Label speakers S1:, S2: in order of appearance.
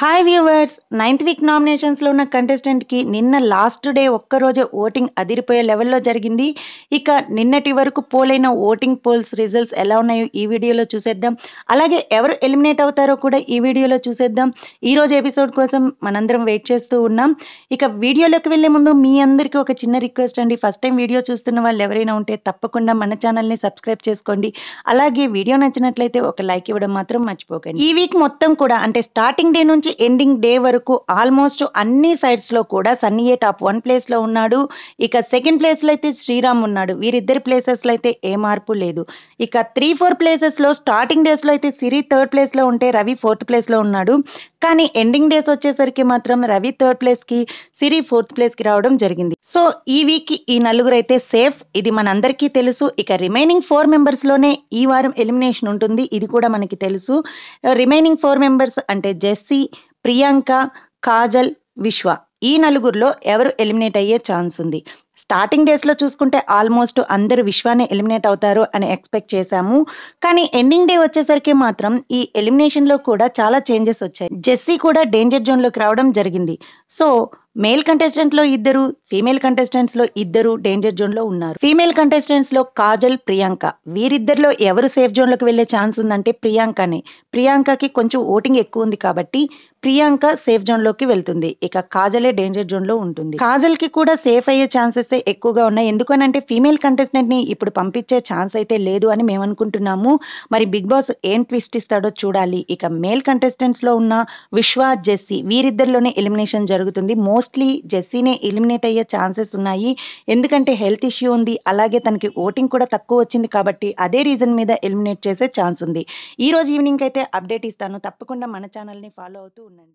S1: hi viewers ninth week నామినేషన్స్లో ఉన్న కంటెస్టెంట్కి నిన్న లాస్ట్ డే ఒక్కరోజే ఓటింగ్ అదిరిపోయే లెవెల్లో జరిగింది ఇక నిన్నటి వరకు పోలైన ఓటింగ్ పోల్స్ రిజల్ట్స్ ఎలా ఉన్నాయో ఈ వీడియోలో చూసేద్దాం అలాగే ఎవరు ఎలిమినేట్ అవుతారో కూడా ఈ వీడియోలో చూసేద్దాం ఈరోజు ఎపిసోడ్ కోసం మనందరం వెయిట్ చేస్తూ ఉన్నాం ఇక వీడియోలోకి వెళ్ళే ముందు మీ అందరికీ ఒక చిన్న రిక్వెస్ట్ అండి ఫస్ట్ టైం వీడియో చూస్తున్న వాళ్ళు ఎవరైనా ఉంటే తప్పకుండా మన ఛానల్ని సబ్స్క్రైబ్ చేసుకోండి అలాగే వీడియో నచ్చినట్లయితే ఒక లైక్ ఇవ్వడం మాత్రం మర్చిపోకండి ఈ వీక్ మొత్తం కూడా అంటే స్టార్టింగ్ డే నుంచి ఎండింగ్ డే వరకు ఆల్మోస్ట్ అన్ని సైడ్స్లో కూడా సన్నీయే టాప్ వన్ ప్లేస్లో ఉన్నాడు ఇక సెకండ్ ప్లేస్లో అయితే శ్రీరామ్ ఉన్నాడు వీరిద్దరి ప్లేసెస్లో అయితే ఏ మార్పు లేదు ఇక త్రీ ఫోర్ ప్లేసెస్లో స్టార్టింగ్ డేస్లో అయితే సిరి థర్డ్ ప్లేస్లో ఉంటే రవి ఫోర్త్ ప్లేస్లో ఉన్నాడు కానీ ఎండింగ్ డేస్ వచ్చేసరికి మాత్రం రవి థర్డ్ ప్లేస్ కి సిరి ఫోర్త్ ప్లేస్ కి రావడం జరిగింది సో ఈ వీక్ ఈ నలుగురు అయితే సేఫ్ ఇది మనందరికీ తెలుసు ఇక రిమైనింగ్ ఫోర్ లోనే ఈ వారం ఎలిమినేషన్ ఉంటుంది ఇది కూడా మనకి తెలుసు రిమైనింగ్ ఫోర్ మెంబర్స్ అంటే జెస్సీ ప్రియాంక కాజల్ విశ్వ ఈ నలుగురిలో ఎవరు ఎలిమినేట్ అయ్యే ఛాన్స్ ఉంది స్టార్టింగ్ డేస్లో చూసుకుంటే ఆల్మోస్ట్ అందరు విశ్వాన్ని ఎలిమినేట్ అవుతారు అని ఎక్స్పెక్ట్ చేశాము కానీ ఎండింగ్ డే వచ్చేసరికి మాత్రం ఈ ఎలిమినేషన్లో కూడా చాలా చేంజెస్ వచ్చాయి జెస్సీ కూడా డేంజర్ జోన్లోకి రావడం జరిగింది సో మేల్ కంటెస్టెంట్ లో ఇద్దరు ఫీమేల్ కంటెస్టెంట్స్ లో ఇద్దరు డేంజర్ జోన్ లో ఉన్నారు ఫీమేల్ కంటెస్టెంట్స్ లో కాజల్ ప్రియాంక వీరిద్దరిలో ఎవరు సేఫ్ జోన్ లోకి వెళ్లే ఛాన్స్ ఉందంటే ప్రియాంకనే ప్రియాంకకి కొంచెం ఓటింగ్ ఎక్కువ ఉంది కాబట్టి ప్రియాంక సేఫ్ జోన్ లోకి వెళ్తుంది ఇక కాజలే డేంజర్ జోన్ లో ఉంటుంది కాజల్ కి కూడా సేఫ్ అయ్యే ఛాన్సెస్ ఎక్కువగా ఉన్నాయి ఎందుకనంటే ఫీమేల్ కంటెస్టెంట్ ని ఇప్పుడు పంపించే ఛాన్స్ అయితే లేదు అని మేము అనుకుంటున్నాము మరి బిగ్ బాస్ ఏం ట్విస్ట్ ఇస్తాడో చూడాలి ఇక మేల్ కంటెస్టెంట్స్ లో ఉన్న విశ్వ జెస్సీ వీరిద్దరిలోనే ఎలిమినేషన్ జరుగుతుంది మోర్ మోస్ట్లీ జెస్సీనే ఎలిమినేట్ అయ్యే ఛాన్సెస్ ఉన్నాయి ఎందుకంటే హెల్త్ ఇష్యూ ఉంది అలాగే తనకి ఓటింగ్ కూడా తక్కువ వచ్చింది కాబట్టి అదే రీజన్ మీద ఎలిమినేట్ చేసే ఛాన్స్ ఉంది ఈరోజు ఈవినింగ్ అయితే అప్డేట్ ఇస్తాను తప్పకుండా మన ఛానల్ని ఫాలో అవుతూ ఉండండి